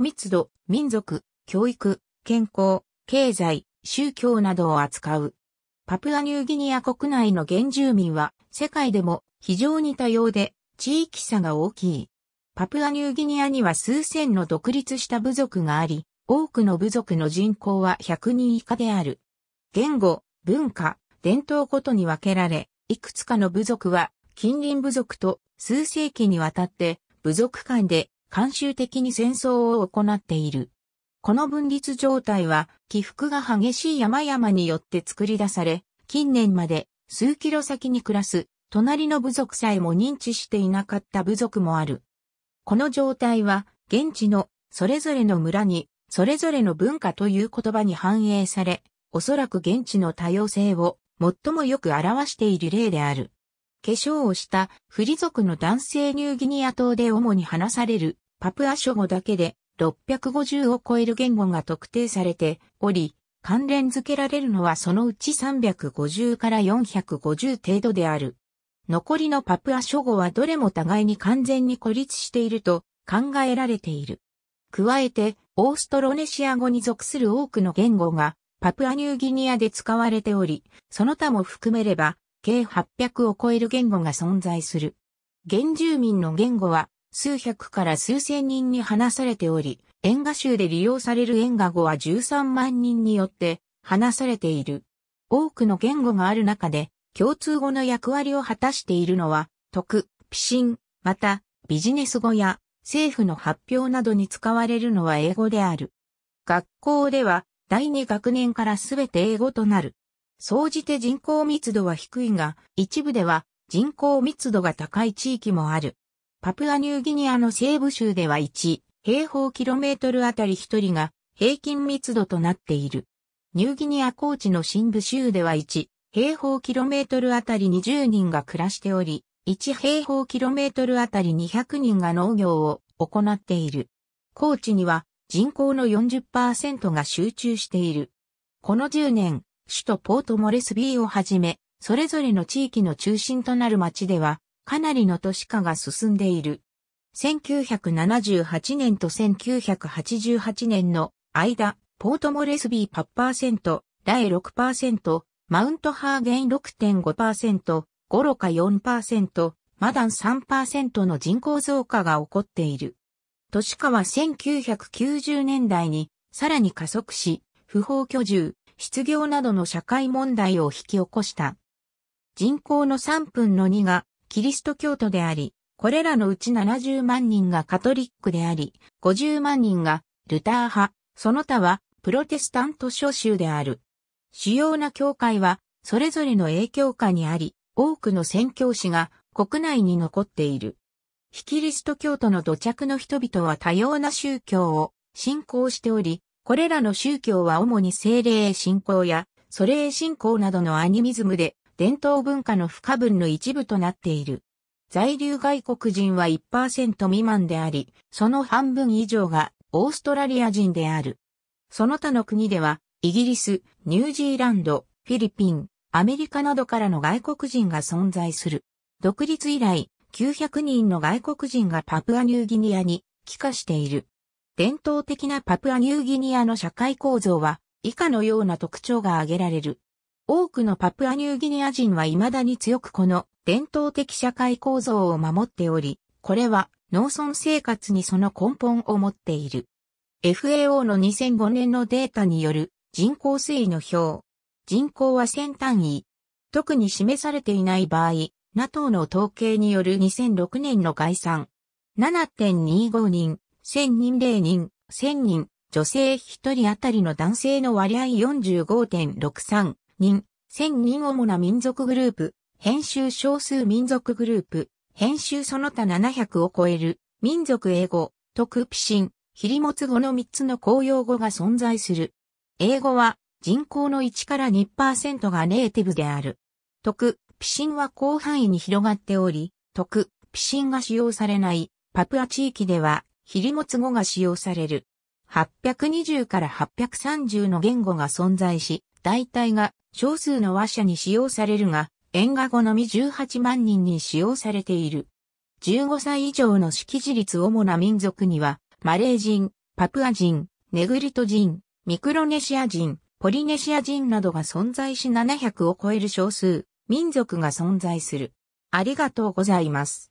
密度、民族、教育、健康、経済、宗教などを扱う。パプアニューギニア国内の原住民は世界でも非常に多様で地域差が大きい。パプアニューギニアには数千の独立した部族があり、多くの部族の人口は100人以下である。言語、文化、伝統ごとに分けられ、いくつかの部族は近隣部族と数世紀にわたって部族間で慣習的に戦争を行っている。この分立状態は起伏が激しい山々によって作り出され、近年まで数キロ先に暮らす隣の部族さえも認知していなかった部族もある。この状態は現地のそれぞれの村にそれぞれの文化という言葉に反映され、おそらく現地の多様性を最もよく表している例である。化粧をしたフリ族の男性ニューギニア島で主に話されるパプア諸語だけで650を超える言語が特定されており、関連付けられるのはそのうち350から450程度である。残りのパプア諸語はどれも互いに完全に孤立していると考えられている。加えて、オーストロネシア語に属する多くの言語がパプアニューギニアで使われており、その他も含めれば計800を超える言語が存在する。原住民の言語は数百から数千人に話されており、沿河州で利用される沿河語は13万人によって話されている。多くの言語がある中で共通語の役割を果たしているのは、徳、ピシン、またビジネス語や政府の発表などに使われるのは英語である。学校では第2学年からすべて英語となる。総じて人口密度は低いが、一部では人口密度が高い地域もある。パプアニューギニアの西部州では1平方キロメートルあたり1人が平均密度となっている。ニューギニア高地の新部州では1平方キロメートルあたり20人が暮らしており、1平方キロメートルあたり200人が農業を行っている。高地には人口の40%が集中している。この10年、首都ポートモレスビーをはじめ、それぞれの地域の中心となる町では、かなりの都市化が進んでいる。1978年と1988年の間、ポートモレスビーパパッーセ8%、ラエ6%、マウントハーゲン6.5%、ゴロカ4%、マダン3%の人口増加が起こっている。都市化は1990年代にさらに加速し、不法居住、失業などの社会問題を引き起こした。人口の3分の2がキリスト教徒であり、これらのうち70万人がカトリックであり、50万人がルター派、その他はプロテスタント諸州である。主要な教会はそれぞれの影響下にあり、多くの宣教師が国内に残っている。非キリスト教徒の土着の人々は多様な宗教を信仰しており、これらの宗教は主に精霊信仰や、レ霊信仰などのアニミズムで、伝統文化の不可分の一部となっている。在留外国人は1%未満であり、その半分以上がオーストラリア人である。その他の国では、イギリス、ニュージーランド、フィリピン、アメリカなどからの外国人が存在する。独立以来、900人の外国人がパプアニューギニアに帰化している。伝統的なパプアニューギニアの社会構造は以下のような特徴が挙げられる。多くのパプアニューギニア人は未だに強くこの伝統的社会構造を守っており、これは農村生活にその根本を持っている。FAO の2005年のデータによる人口推移の表。人口は1000単位。特に示されていない場合、NATO の統計による2006年の概算。7.25人。1000人0人、1000人、女性1人あたりの男性の割合45.63人、1000人主な民族グループ、編集少数民族グループ、編集その他700を超える、民族英語、特ピシン、ヒリモツ語の3つの公用語が存在する。英語は人口の1から2%がネイティブである。特、ピシンは広範囲に広がっており、特、ピシンが使用されないパプア地域ではひりもつ語が使用される。820から830の言語が存在し、大体が少数の話者に使用されるが、演画語のみ18万人に使用されている。15歳以上の識字率主な民族には、マレー人、パプア人、ネグリト人、ミクロネシア人、ポリネシア人などが存在し700を超える少数、民族が存在する。ありがとうございます。